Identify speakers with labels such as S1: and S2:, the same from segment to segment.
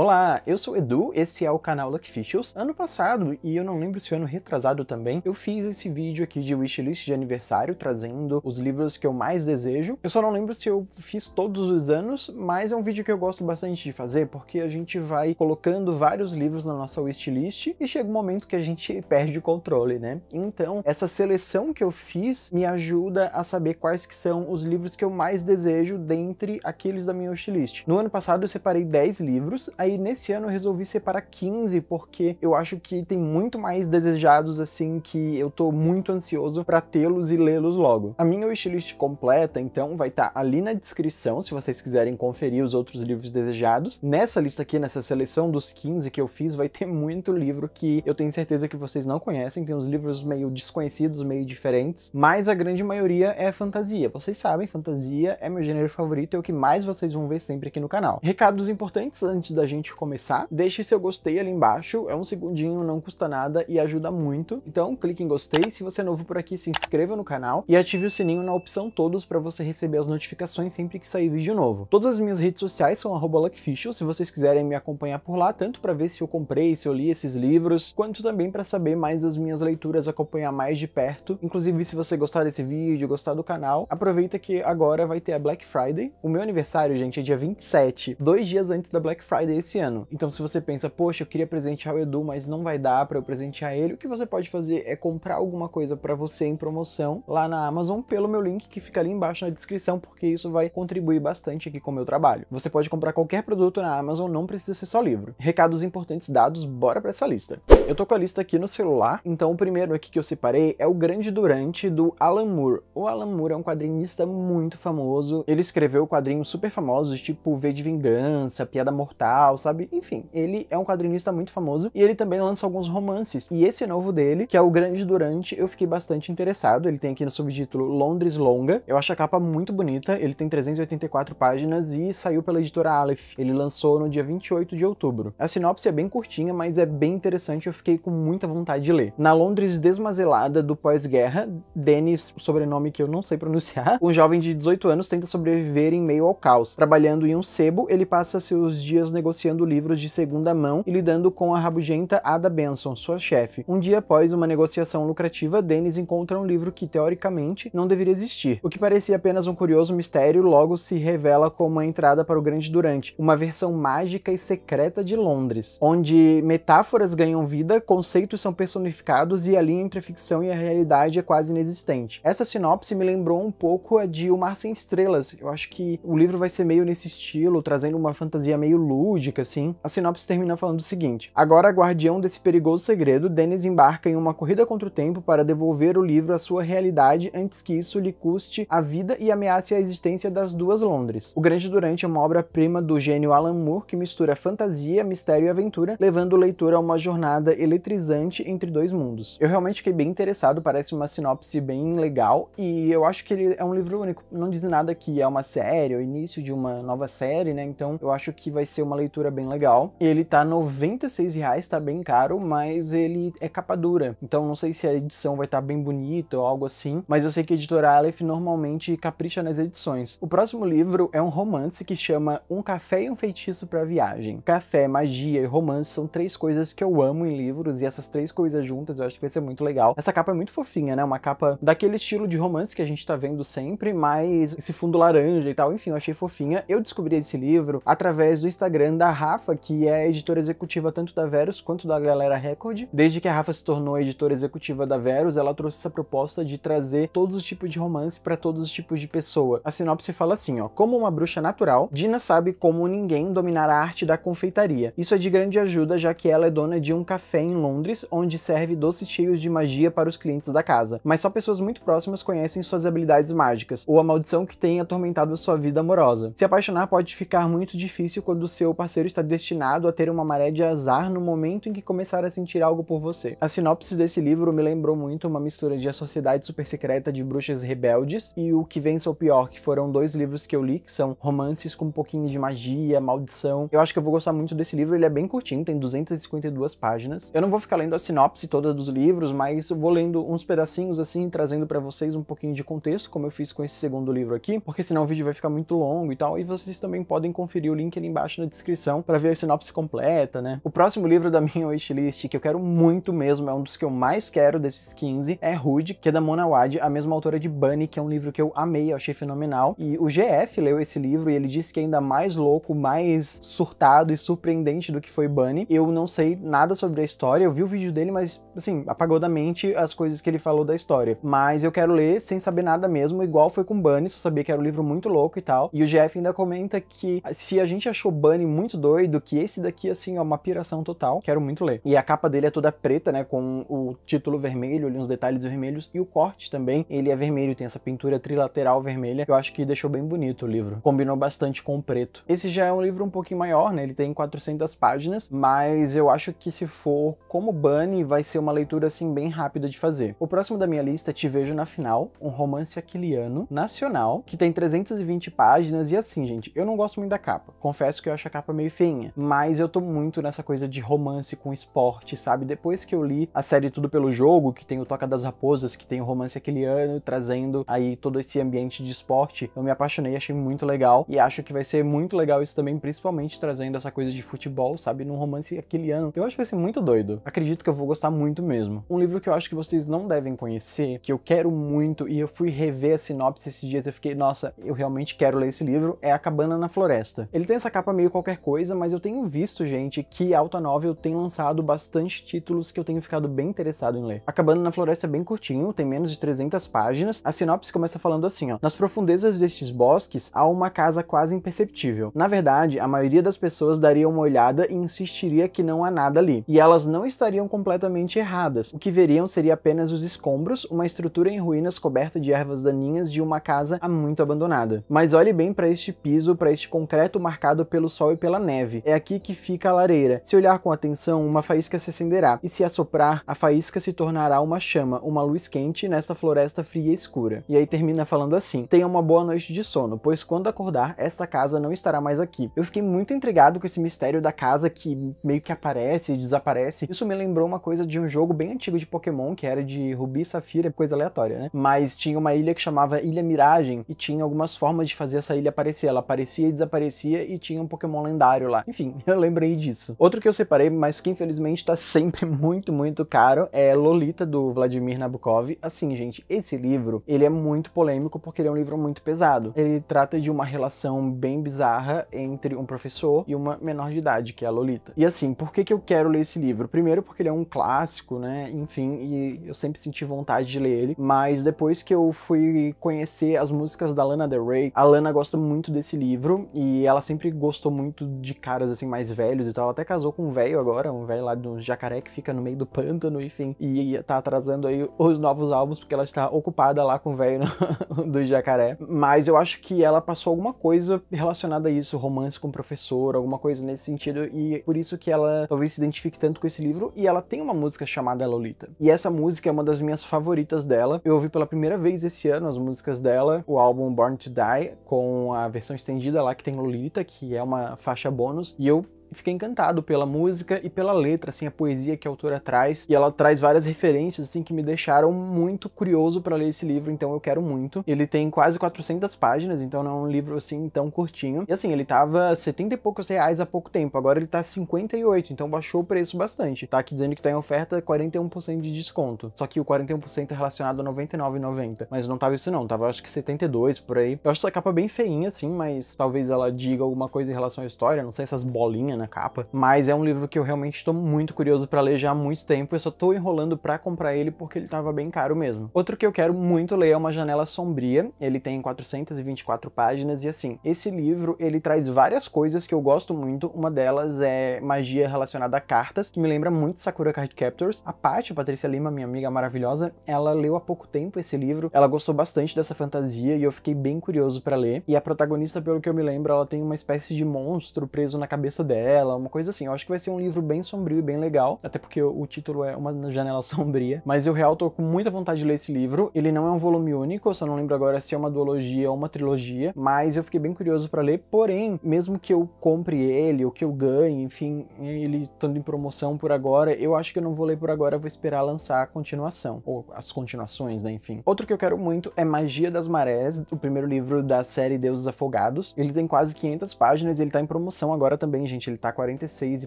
S1: Olá, eu sou o Edu, esse é o canal Fishels. Ano passado, e eu não lembro se ano retrasado também, eu fiz esse vídeo aqui de wishlist de aniversário, trazendo os livros que eu mais desejo. Eu só não lembro se eu fiz todos os anos, mas é um vídeo que eu gosto bastante de fazer, porque a gente vai colocando vários livros na nossa wishlist e chega um momento que a gente perde o controle, né? Então, essa seleção que eu fiz me ajuda a saber quais que são os livros que eu mais desejo dentre aqueles da minha wishlist. No ano passado eu separei 10 livros, aí Aí nesse ano eu resolvi separar 15 porque eu acho que tem muito mais desejados assim que eu tô muito ansioso para tê-los e lê-los logo. A minha wishlist completa então vai estar tá ali na descrição se vocês quiserem conferir os outros livros desejados. Nessa lista aqui, nessa seleção dos 15 que eu fiz, vai ter muito livro que eu tenho certeza que vocês não conhecem, tem uns livros meio desconhecidos, meio diferentes, mas a grande maioria é fantasia. Vocês sabem, fantasia é meu gênero favorito, é o que mais vocês vão ver sempre aqui no canal. Recados importantes antes da gente gente começar. Deixe seu gostei ali embaixo, é um segundinho, não custa nada e ajuda muito. Então clique em gostei, se você é novo por aqui, se inscreva no canal e ative o sininho na opção todos para você receber as notificações sempre que sair vídeo novo. Todas as minhas redes sociais são @luckfishel, se vocês quiserem me acompanhar por lá, tanto para ver se eu comprei, se eu li esses livros, quanto também para saber mais das minhas leituras, acompanhar mais de perto. Inclusive, se você gostar desse vídeo, gostar do canal, aproveita que agora vai ter a Black Friday. O meu aniversário, gente, é dia 27, dois dias antes da Black Friday esse ano. Então, se você pensa, poxa, eu queria presentear o Edu, mas não vai dar para eu presentear ele, o que você pode fazer é comprar alguma coisa para você em promoção lá na Amazon pelo meu link que fica ali embaixo na descrição, porque isso vai contribuir bastante aqui com o meu trabalho. Você pode comprar qualquer produto na Amazon, não precisa ser só livro. Recados importantes dados, bora para essa lista. Eu tô com a lista aqui no celular, então o primeiro aqui que eu separei é o Grande Durante do Alan Moore. O Alan Moore é um quadrinista muito famoso. Ele escreveu quadrinhos super famosos, tipo V de Vingança, Piada Mortal, tal, sabe? Enfim, ele é um quadrinista muito famoso e ele também lança alguns romances. E esse novo dele, que é o Grande Durante, eu fiquei bastante interessado. Ele tem aqui no subtítulo Londres Longa. Eu acho a capa muito bonita. Ele tem 384 páginas e saiu pela editora Aleph. Ele lançou no dia 28 de outubro. A sinopse é bem curtinha, mas é bem interessante. Eu fiquei com muita vontade de ler. Na Londres desmazelada do pós-guerra, Dennis, sobrenome que eu não sei pronunciar, um jovem de 18 anos tenta sobreviver em meio ao caos. Trabalhando em um sebo, ele passa seus dias negociando negociando livros de segunda mão e lidando com a rabugenta Ada Benson, sua chefe. Um dia após uma negociação lucrativa, Dennis encontra um livro que teoricamente não deveria existir. O que parecia apenas um curioso mistério logo se revela como a entrada para o Grande Durante, uma versão mágica e secreta de Londres, onde metáforas ganham vida, conceitos são personificados e a linha entre a ficção e a realidade é quase inexistente. Essa sinopse me lembrou um pouco a de O Mar Sem Estrelas. Eu acho que o livro vai ser meio nesse estilo, trazendo uma fantasia meio lúdica verídica, a sinopse termina falando o seguinte: Agora, guardião desse perigoso segredo, Dennis embarca em uma corrida contra o tempo para devolver o livro à sua realidade antes que isso lhe custe a vida e ameace a existência das duas Londres. O Grande Durante é uma obra-prima do gênio Alan Moore que mistura fantasia, mistério e aventura, levando o leitor a uma jornada eletrizante entre dois mundos. Eu realmente fiquei bem interessado, parece uma sinopse bem legal e eu acho que ele é um livro único. Não diz nada que é uma série, é o início de uma nova série, né? Então eu acho que vai ser uma leitura textura bem legal. Ele tá R$ tá bem caro, mas ele é capa dura. Então não sei se a edição vai estar tá bem bonita ou algo assim, mas eu sei que a editora Aleph normalmente capricha nas edições. O próximo livro é um romance que chama Um Café e um Feitiço para Viagem. Café, magia e romance são três coisas que eu amo em livros e essas três coisas juntas eu acho que vai ser muito legal. Essa capa é muito fofinha, né? Uma capa daquele estilo de romance que a gente tá vendo sempre, mas esse fundo laranja e tal, enfim, eu achei fofinha. Eu descobri esse livro através do Instagram da a Rafa, que é editora executiva tanto da Verus quanto da Galera Record. Desde que a Rafa se tornou editora executiva da Verus, ela trouxe essa proposta de trazer todos os tipos de romance para todos os tipos de pessoa. A sinopse fala assim, ó: Como uma bruxa natural, Dina sabe como ninguém dominar a arte da confeitaria. Isso é de grande ajuda, já que ela é dona de um café em Londres, onde serve doces cheios de magia para os clientes da casa. Mas só pessoas muito próximas conhecem suas habilidades mágicas, ou a maldição que tem atormentado sua vida amorosa. Se apaixonar pode ficar muito difícil quando o seu parceiro parceiro está destinado a ter uma maré de azar no momento em que começar a sentir algo por você. A sinopse desse livro me lembrou muito uma mistura de A Sociedade Super Secreta de Bruxas Rebeldes e O Que Vença o Pior, que foram dois livros que eu li, que são romances com um pouquinho de magia, maldição. Eu acho que eu vou gostar muito desse livro, ele é bem curtinho, tem 252 páginas. Eu não vou ficar lendo a sinopse toda dos livros, mas vou lendo uns pedacinhos assim, trazendo para vocês um pouquinho de contexto, como eu fiz com esse segundo livro aqui, porque senão o vídeo vai ficar muito longo e tal, e vocês também podem conferir o link ali embaixo na descrição descrição para ver a sinopse completa, né? O próximo livro da minha wishlist, que eu quero muito mesmo, é um dos que eu mais quero desses 15, é Rude, que é da Mona Wade, a mesma autora de Bunny, que é um livro que eu amei, eu achei fenomenal. E o GF leu esse livro e ele disse que é ainda mais louco, mais surtado e surpreendente do que foi Bunny. Eu não sei nada sobre a história, eu vi o vídeo dele, mas assim, apagou da mente as coisas que ele falou da história. Mas eu quero ler sem saber nada mesmo, igual foi com Bunny, só sabia que era um livro muito louco e tal. E o GF ainda comenta que se a gente achou Bunny muito muito doido que esse daqui, assim, é uma piração total. Quero muito ler. E a capa dele é toda preta, né? Com o título vermelho, ali uns detalhes vermelhos. E o corte também, ele é vermelho. Tem essa pintura trilateral vermelha. Eu acho que deixou bem bonito o livro. Combinou bastante com o preto. Esse já é um livro um pouquinho maior, né? Ele tem 400 páginas. Mas eu acho que se for como Bunny, vai ser uma leitura, assim, bem rápida de fazer. O próximo da minha lista, Te Vejo na Final. Um romance aquiliano, nacional, que tem 320 páginas. E assim, gente, eu não gosto muito da capa. Confesso que eu acho a capa meio feinha. Mas eu tô muito nessa coisa de romance com esporte, sabe? Depois que eu li a série Tudo pelo Jogo, que tem o Toca das Raposas, que tem o romance aquele ano, trazendo aí todo esse ambiente de esporte, eu me apaixonei, achei muito legal. E acho que vai ser muito legal isso também, principalmente trazendo essa coisa de futebol, sabe? Num romance aquele ano. Eu acho que vai ser muito doido. Acredito que eu vou gostar muito mesmo. Um livro que eu acho que vocês não devem conhecer, que eu quero muito, e eu fui rever a sinopse esses dias, eu fiquei, nossa, eu realmente quero ler esse livro, é A Cabana na Floresta. Ele tem essa capa meio qualquer coisa coisa, mas eu tenho visto, gente, que Alta Novel tem lançado bastante títulos que eu tenho ficado bem interessado em ler. Acabando na Floresta é bem curtinho, tem menos de 300 páginas. A sinopse começa falando assim, ó. Nas profundezas destes bosques, há uma casa quase imperceptível. Na verdade, a maioria das pessoas daria uma olhada e insistiria que não há nada ali. E elas não estariam completamente erradas. O que veriam seria apenas os escombros, uma estrutura em ruínas coberta de ervas daninhas de uma casa há muito abandonada. Mas olhe bem para este piso, para este concreto marcado pelo sol e pela pela neve. É aqui que fica a lareira. Se olhar com atenção, uma faísca se acenderá, e se assoprar, a faísca se tornará uma chama, uma luz quente nesta floresta fria e escura. E aí termina falando assim: Tenha uma boa noite de sono, pois quando acordar, esta casa não estará mais aqui. Eu fiquei muito intrigado com esse mistério da casa que meio que aparece e desaparece. Isso me lembrou uma coisa de um jogo bem antigo de Pokémon, que era de Rubi e Safira, coisa aleatória, né? Mas tinha uma ilha que chamava Ilha Miragem e tinha algumas formas de fazer essa ilha aparecer. Ela aparecia e desaparecia e tinha um Pokémon lendário lendário lá. Enfim, eu lembrei disso. Outro que eu separei, mas que infelizmente tá sempre muito, muito caro, é Lolita, do Vladimir Nabokov. Assim, gente, esse livro, ele é muito polêmico porque ele é um livro muito pesado. Ele trata de uma relação bem bizarra entre um professor e uma menor de idade, que é a Lolita. E assim, por que que eu quero ler esse livro? Primeiro porque ele é um clássico, né? Enfim, e eu sempre senti vontade de ler ele, mas depois que eu fui conhecer as músicas da Lana Del Rey, a Lana gosta muito desse livro e ela sempre gostou muito de caras assim mais velhos e tal. Ela até casou com um velho agora, um velho lá do jacaré que fica no meio do pântano, enfim. E tá atrasando aí os novos álbuns porque ela está ocupada lá com o velho do jacaré. Mas eu acho que ela passou alguma coisa relacionada a isso, romance com o professor, alguma coisa nesse sentido. E por isso que ela talvez se identifique tanto com esse livro. E ela tem uma música chamada Lolita. E essa música é uma das minhas favoritas dela. Eu ouvi pela primeira vez esse ano as músicas dela, o álbum Born to Die, com a versão estendida lá que tem Lolita, que é uma faixa bônus e eu fiquei encantado pela música e pela letra, assim, a poesia que a autora traz. E ela traz várias referências, assim, que me deixaram muito curioso para ler esse livro, então eu quero muito. Ele tem quase 400 páginas, então não é um livro, assim, tão curtinho. E, assim, ele tava 70 e poucos reais há pouco tempo, agora ele tá 58, então baixou o preço bastante. Tá aqui dizendo que tá em oferta 41% de desconto. Só que o 41% é relacionado a 99,90. Mas não tava isso não, tava acho que 72 por aí. Eu acho essa capa bem feinha, assim, mas talvez ela diga alguma coisa em relação à história, não sei, essas bolinhas na capa, mas é um livro que eu realmente estou muito curioso para ler já há muito tempo, eu só estou enrolando para comprar ele porque ele estava bem caro mesmo. Outro que eu quero muito ler é Uma Janela Sombria, ele tem 424 páginas e assim, esse livro ele traz várias coisas que eu gosto muito, uma delas é magia relacionada a cartas, que me lembra muito Sakura Card Captors. A Paty, Patrícia Lima, minha amiga maravilhosa, ela leu há pouco tempo esse livro, ela gostou bastante dessa fantasia e eu fiquei bem curioso para ler. E a protagonista, pelo que eu me lembro, ela tem uma espécie de monstro preso na cabeça dela, dela, uma coisa assim. Eu acho que vai ser um livro bem sombrio e bem legal, até porque o título é Uma Janela Sombria. Mas eu real tô com muita vontade de ler esse livro. Ele não é um volume único, eu só não lembro agora se é uma duologia ou uma trilogia, mas eu fiquei bem curioso para ler. Porém, mesmo que eu compre ele, ou que eu ganhe, enfim, ele estando em promoção por agora, eu acho que eu não vou ler por agora, vou esperar lançar a continuação, ou as continuações, né, enfim. Outro que eu quero muito é Magia das Marés, o primeiro livro da série Deuses Afogados. Ele tem quase 500 páginas, ele tá em promoção agora também, gente. Ele ele tá 46 e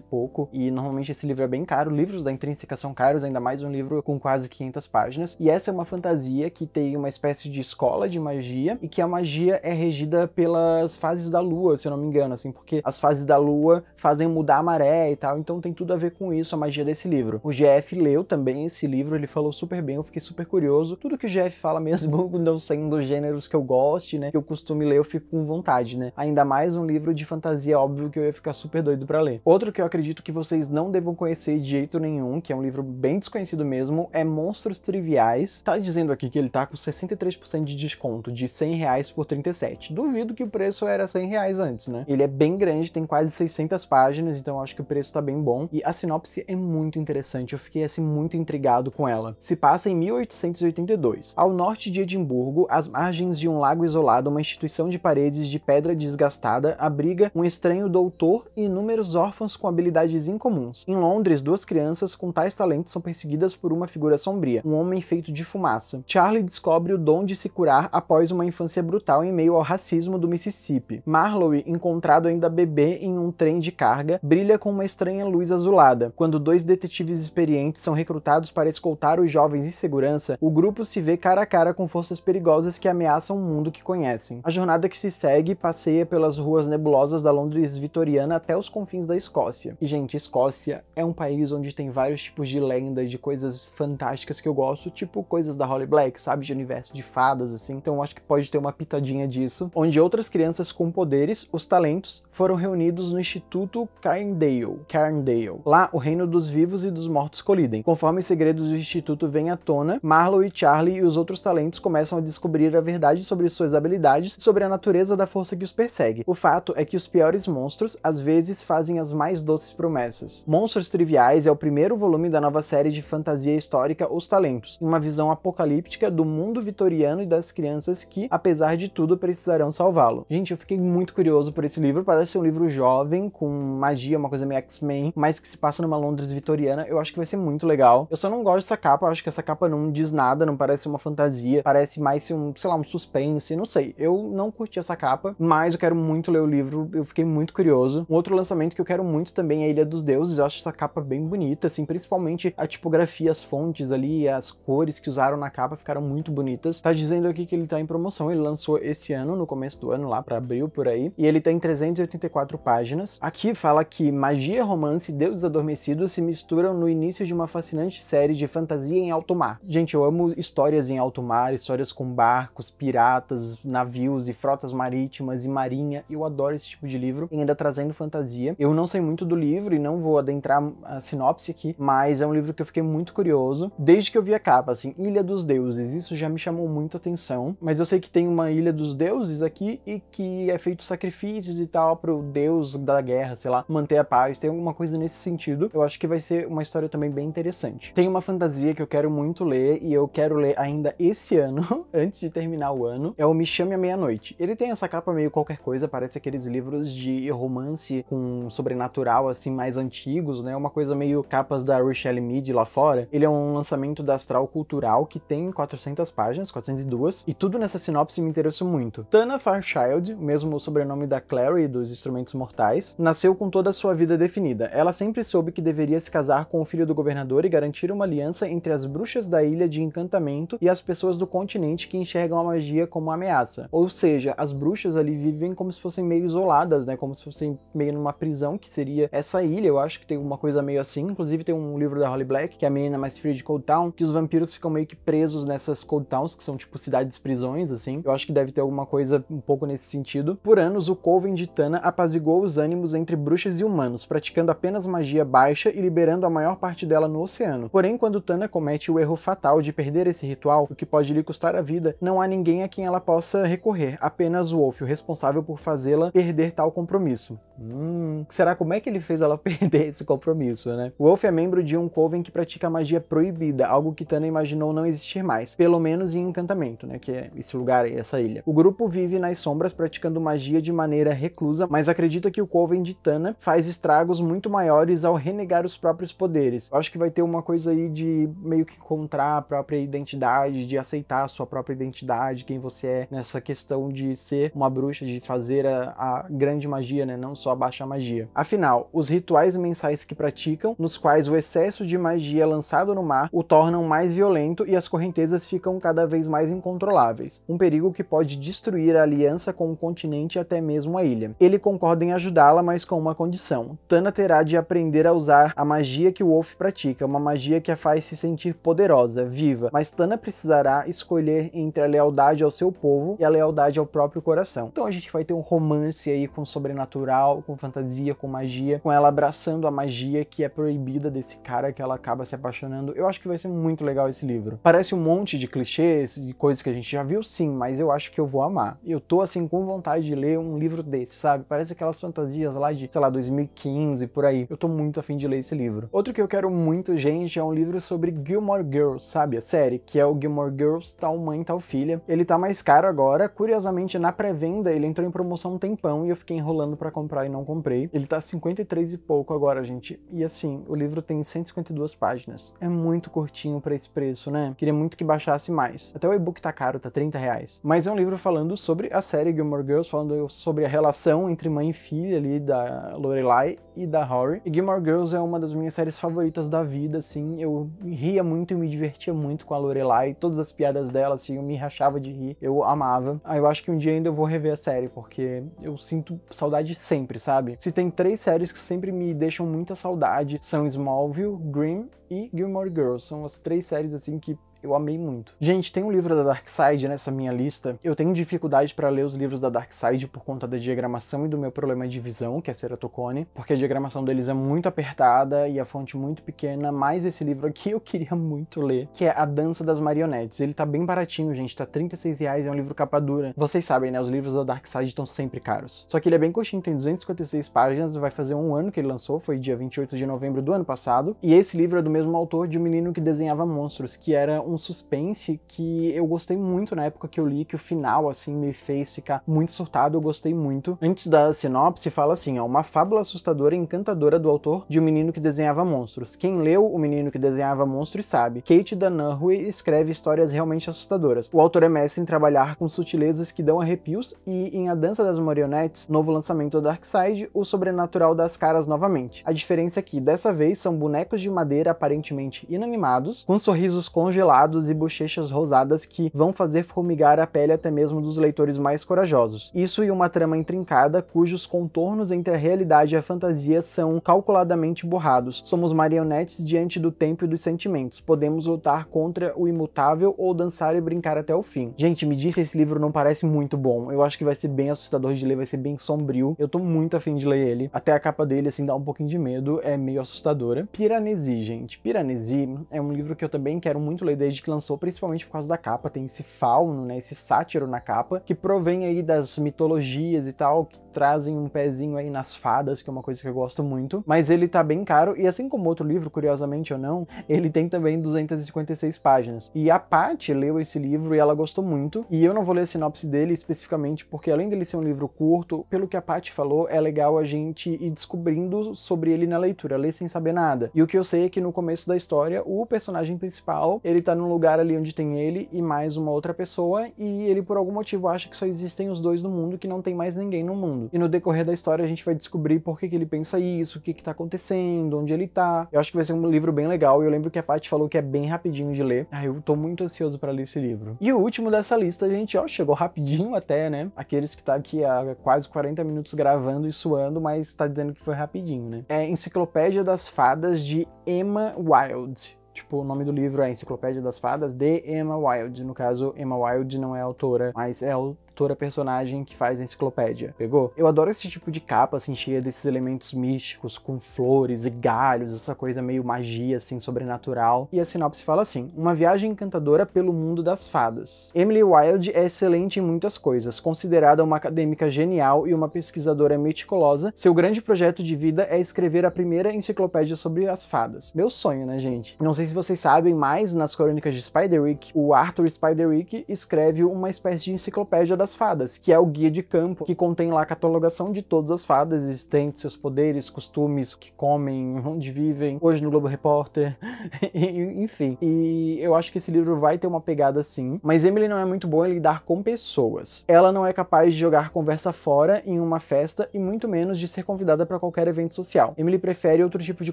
S1: pouco, e normalmente esse livro é bem caro, livros da Intrínseca são caros, ainda mais um livro com quase 500 páginas, e essa é uma fantasia que tem uma espécie de escola de magia, e que a magia é regida pelas fases da lua, se eu não me engano, assim, porque as fases da lua fazem mudar a maré e tal, então tem tudo a ver com isso, a magia desse livro. O GF leu também esse livro, ele falou super bem, eu fiquei super curioso, tudo que o GF fala mesmo não sendo gêneros que eu goste, né, que eu costumo ler, eu fico com vontade, né, ainda mais um livro de fantasia, óbvio que eu ia ficar super doido doido para ler. Outro que eu acredito que vocês não devam conhecer de jeito nenhum, que é um livro bem desconhecido mesmo, é Monstros Triviais. Tá dizendo aqui que ele tá com 63% de desconto, de 100 reais por 37. Duvido que o preço era 100 reais antes, né? Ele é bem grande, tem quase 600 páginas, então acho que o preço tá bem bom. E a sinopse é muito interessante, eu fiquei assim muito intrigado com ela. Se passa em 1882. Ao norte de Edimburgo, às margens de um lago isolado, uma instituição de paredes de pedra desgastada abriga um estranho doutor e inúmeros inúmeros órfãos com habilidades incomuns. Em Londres, duas crianças com tais talentos são perseguidas por uma figura sombria, um homem feito de fumaça. Charlie descobre o dom de se curar após uma infância brutal em meio ao racismo do Mississippi. Marlowe, encontrado ainda bebê em um trem de carga, brilha com uma estranha luz azulada. Quando dois detetives experientes são recrutados para escoltar os jovens em segurança, o grupo se vê cara a cara com forças perigosas que ameaçam o mundo que conhecem. A jornada que se segue passeia pelas ruas nebulosas da Londres vitoriana até os confins da Escócia. E, gente, Escócia é um país onde tem vários tipos de lendas, de coisas fantásticas que eu gosto, tipo coisas da Holly Black, sabe? De universo de fadas, assim. Então eu acho que pode ter uma pitadinha disso. Onde outras crianças com poderes, os talentos, foram reunidos no Instituto Cairndale. Cairndale. Lá, o reino dos vivos e dos mortos colidem. Conforme os segredos do Instituto vêm à tona, Marlowe e Charlie e os outros talentos começam a descobrir a verdade sobre suas habilidades e sobre a natureza da força que os persegue. O fato é que os piores monstros, às vezes, fazem as mais doces promessas. Monstros Triviais é o primeiro volume da nova série de fantasia histórica Os Talentos, uma visão apocalíptica do mundo vitoriano e das crianças que, apesar de tudo, precisarão salvá-lo. Gente, eu fiquei muito curioso por esse livro, parece ser um livro jovem, com magia, uma coisa meio X-Men, mas que se passa numa Londres vitoriana, eu acho que vai ser muito legal. Eu só não gosto dessa capa, eu acho que essa capa não diz nada, não parece uma fantasia, parece mais um, sei lá, um suspense, não sei. Eu não curti essa capa, mas eu quero muito ler o livro, eu fiquei muito curioso. Um outro lançamento lançamento que eu quero muito também é Ilha dos Deuses. Eu acho essa capa bem bonita, assim, principalmente a tipografia, as fontes ali, as cores que usaram na capa ficaram muito bonitas. Tá dizendo aqui que ele tá em promoção, ele lançou esse ano, no começo do ano, lá para abril por aí, e ele tem 384 páginas. Aqui fala que magia, romance e deuses adormecidos se misturam no início de uma fascinante série de fantasia em alto mar. Gente, eu amo histórias em alto mar, histórias com barcos, piratas, navios e frotas marítimas e marinha. Eu adoro esse tipo de livro, e ainda trazendo fantasia fantasia. Eu não sei muito do livro e não vou adentrar a sinopse aqui, mas é um livro que eu fiquei muito curioso. Desde que eu vi a capa, assim, Ilha dos Deuses, isso já me chamou muita atenção. Mas eu sei que tem uma Ilha dos Deuses aqui e que é feito sacrifícios e tal pro deus da guerra, sei lá, manter a paz. Tem alguma coisa nesse sentido. Eu acho que vai ser uma história também bem interessante. Tem uma fantasia que eu quero muito ler e eu quero ler ainda esse ano, antes de terminar o ano. É o Me Chame à Meia-Noite. Ele tem essa capa meio qualquer coisa, parece aqueles livros de romance com um sobrenatural assim mais antigos, né? Uma coisa meio capas da Richelle Mead lá fora. Ele é um lançamento da Astral Cultural que tem 400 páginas, 402, e tudo nessa sinopse me interessou muito. Tana Fairchild, mesmo o sobrenome da Clary dos Instrumentos Mortais, nasceu com toda a sua vida definida. Ela sempre soube que deveria se casar com o filho do governador e garantir uma aliança entre as bruxas da ilha de encantamento e as pessoas do continente que enxergam a magia como ameaça. Ou seja, as bruxas ali vivem como se fossem meio isoladas, né? Como se fossem meio numa prisão, que seria essa ilha, eu acho que tem uma coisa meio assim. Inclusive tem um livro da Holly Black, que é a menina mais fria de Cold Town, que os vampiros ficam meio que presos nessas Cold Towns, que são tipo cidades-prisões, assim. Eu acho que deve ter alguma coisa um pouco nesse sentido. Por anos, o Coven de Tana apazigou os ânimos entre bruxas e humanos, praticando apenas magia baixa e liberando a maior parte dela no oceano. Porém, quando Tana comete o erro fatal de perder esse ritual, o que pode lhe custar a vida, não há ninguém a quem ela possa recorrer, apenas o Wolf, o responsável por fazê-la perder tal compromisso. Hum, será como é que ele fez ela perder esse compromisso, né? Wolf é membro de um coven que pratica magia proibida, algo que Tana imaginou não existir mais, pelo menos em encantamento, né? Que é esse lugar, essa ilha. O grupo vive nas sombras praticando magia de maneira reclusa, mas acredita que o coven de Tana faz estragos muito maiores ao renegar os próprios poderes. Eu acho que vai ter uma coisa aí de meio que encontrar a própria identidade, de aceitar a sua própria identidade, quem você é, nessa questão de ser uma bruxa, de fazer a, a grande magia, né? Não só a baixa magia magia. Afinal, os rituais mensais que praticam, nos quais o excesso de magia é lançado no mar o tornam mais violento e as correntezas ficam cada vez mais incontroláveis, um perigo que pode destruir a aliança com o continente e até mesmo a ilha. Ele concorda em ajudá-la, mas com uma condição. Tana terá de aprender a usar a magia que Wolf pratica, uma magia que a faz se sentir poderosa, viva, mas Tana precisará escolher entre a lealdade ao seu povo e a lealdade ao próprio coração. Então a gente vai ter um romance aí com sobrenatural, com fantasia fantasia com magia, com ela abraçando a magia que é proibida desse cara que ela acaba se apaixonando. Eu acho que vai ser muito legal esse livro. Parece um monte de clichês e coisas que a gente já viu, sim, mas eu acho que eu vou amar. Eu tô assim com vontade de ler um livro desse, sabe? Parece aquelas fantasias lá de, sei lá, 2015 por aí. Eu tô muito afim de ler esse livro. Outro que eu quero muito, gente, é um livro sobre Gilmore Girls, sabe? A série, que é o Gilmore Girls Tal Mãe Tal Filha. Ele tá mais caro agora. Curiosamente, na pré-venda ele entrou em promoção um tempão e eu fiquei enrolando para comprar e não comprei. Ele tá 53 e pouco agora, gente. E assim, o livro tem 152 páginas. É muito curtinho para esse preço, né? Queria muito que baixasse mais. Até o e-book tá caro, tá 30 reais. Mas é um livro falando sobre a série Gilmore Girls, falando sobre a relação entre mãe e filha ali da Lorelai e da Rory. E Gilmore Girls é uma das minhas séries favoritas da vida, assim. Eu ria muito e me divertia muito com a Lorelai. Todas as piadas dela, assim, eu me rachava de rir. Eu amava. Aí ah, eu acho que um dia ainda eu vou rever a série, porque eu sinto saudade sempre, sabe? Se tem três séries que sempre me deixam muita saudade, são Smallville, Grimm e Gilmore Girls. São as três séries, assim, que eu amei muito. Gente, tem um livro da Dark Side nessa minha lista. Eu tenho dificuldade para ler os livros da Dark Side por conta da diagramação e do meu problema de visão, que é ceratocone, porque a diagramação deles é muito apertada e a fonte muito pequena, mas esse livro aqui eu queria muito ler, que é A Dança das Marionetes. Ele tá bem baratinho, gente, tá 36 reais, é um livro capa dura. Vocês sabem, né, os livros da Dark Side estão sempre caros. Só que ele é bem coxinho, tem 256 páginas, vai fazer um ano que ele lançou, foi dia 28 de novembro do ano passado, e esse livro é do mesmo autor de um menino que desenhava monstros, que era um um suspense que eu gostei muito na época que eu li, que o final, assim, me fez ficar muito surtado, eu gostei muito. Antes da sinopse, fala assim, ó, uma fábula assustadora e encantadora do autor de um menino que desenhava monstros. Quem leu O Menino que Desenhava Monstros sabe. Kate Dunaway escreve histórias realmente assustadoras. O autor é mestre em trabalhar com sutilezas que dão arrepios e em A Dança das Marionetes, novo lançamento do Side o sobrenatural das caras novamente. A diferença é que, dessa vez, são bonecos de madeira aparentemente inanimados, com sorrisos congelados dourados e bochechas rosadas que vão fazer formigar a pele até mesmo dos leitores mais corajosos. Isso e uma trama intrincada cujos contornos entre a realidade e a fantasia são calculadamente borrados. Somos marionetes diante do tempo e dos sentimentos. Podemos lutar contra o imutável ou dançar e brincar até o fim. Gente, me disse esse livro não parece muito bom. Eu acho que vai ser bem assustador de ler, vai ser bem sombrio. Eu tô muito afim de ler ele. Até a capa dele, assim, dá um pouquinho de medo. É meio assustadora. Piranesi, gente. Piranesi é um livro que eu também quero muito ler desde que lançou principalmente por causa da capa, tem esse fauno, né, esse sátiro na capa, que provém aí das mitologias e tal, trazem um pezinho aí nas fadas, que é uma coisa que eu gosto muito, mas ele tá bem caro e assim como outro livro, curiosamente ou não, ele tem também 256 páginas. E a Paty leu esse livro e ela gostou muito, e eu não vou ler a sinopse dele especificamente porque além dele ser um livro curto, pelo que a Paty falou, é legal a gente ir descobrindo sobre ele na leitura, ler sem saber nada. E o que eu sei é que no começo da história, o personagem principal, ele tá num lugar ali onde tem ele e mais uma outra pessoa, e ele por algum motivo acha que só existem os dois no mundo, que não tem mais ninguém no mundo pensando. E no decorrer da história a gente vai descobrir por que, que ele pensa isso, o que, que tá acontecendo, onde ele tá. Eu acho que vai ser um livro bem legal e eu lembro que a Paty falou que é bem rapidinho de ler. Ah, eu tô muito ansioso para ler esse livro. E o último dessa lista, gente, ó, chegou rapidinho até, né? Aqueles que tá aqui há quase 40 minutos gravando e suando, mas tá dizendo que foi rapidinho, né? É Enciclopédia das Fadas de Emma Wilde. Tipo, o nome do livro é Enciclopédia das Fadas de Emma Wilde. No caso, Emma Wilde não é autora, mas é o toda personagem que faz a enciclopédia, pegou? Eu adoro esse tipo de capa, assim, cheia desses elementos místicos, com flores e galhos, essa coisa meio magia, assim, sobrenatural. E a sinopse fala assim, uma viagem encantadora pelo mundo das fadas. Emily Wilde é excelente em muitas coisas, considerada uma acadêmica genial e uma pesquisadora meticulosa, seu grande projeto de vida é escrever a primeira enciclopédia sobre as fadas. Meu sonho, né, gente? Não sei se vocês sabem, mas nas crônicas de Spiderwick, o Arthur Spiderwick escreve uma espécie de enciclopédia das Fadas, que é o guia de campo que contém lá a catalogação de todas as fadas existentes, seus poderes, costumes, o que comem, onde vivem, hoje no Globo Repórter, enfim. E eu acho que esse livro vai ter uma pegada sim, mas Emily não é muito boa em lidar com pessoas. Ela não é capaz de jogar conversa fora em uma festa e muito menos de ser convidada para qualquer evento social. Emily prefere outro tipo de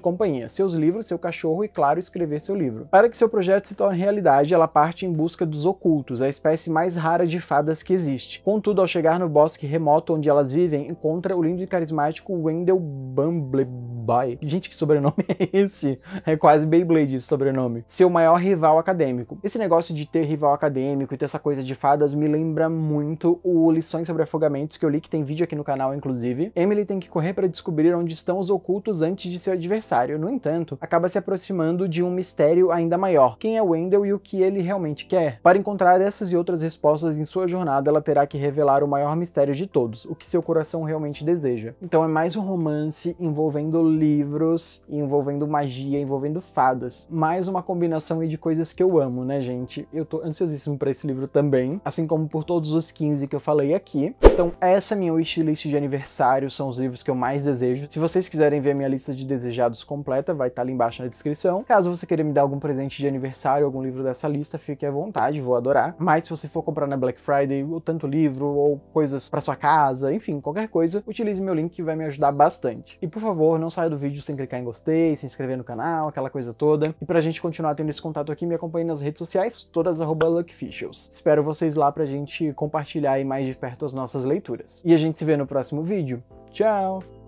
S1: companhia, seus livros, seu cachorro e, claro, escrever seu livro. Para que seu projeto se torne realidade, ela parte em busca dos ocultos, a espécie mais rara de fadas que existe Contudo, ao chegar no bosque remoto onde elas vivem, encontra o lindo e carismático Wendell Bumblebee. Gente, que sobrenome é esse? É quase Beyblade esse sobrenome. Seu maior rival acadêmico. Esse negócio de ter rival acadêmico e ter essa coisa de fadas me lembra muito o Lições sobre Afogamentos, que eu li que tem vídeo aqui no canal, inclusive. Emily tem que correr para descobrir onde estão os ocultos antes de seu adversário. No entanto, acaba se aproximando de um mistério ainda maior. Quem é Wendell e o que ele realmente quer? Para encontrar essas e outras respostas em sua jornada, ela terá que revelar o maior mistério de todos, o que seu coração realmente deseja. Então é mais um romance envolvendo livros, envolvendo magia, envolvendo fadas. Mais uma combinação de coisas que eu amo, né, gente? Eu tô ansiosíssimo para esse livro também, assim como por todos os 15 que eu falei aqui. Então essa é minha wishlist de aniversário, são os livros que eu mais desejo. Se vocês quiserem ver a minha lista de desejados completa, vai estar tá ali embaixo na descrição. Caso você queira me dar algum presente de aniversário, algum livro dessa lista, fique à vontade, vou adorar. Mas se você for comprar na Black Friday, o tanto tanto livro ou coisas para sua casa, enfim, qualquer coisa, utilize meu link que vai me ajudar bastante. E por favor, não saia do vídeo sem clicar em gostei, se inscrever no canal, aquela coisa toda. E pra gente continuar tendo esse contato aqui, me acompanhe nas redes sociais, todas arroba Espero vocês lá pra gente compartilhar aí mais de perto as nossas leituras. E a gente se vê no próximo vídeo. Tchau!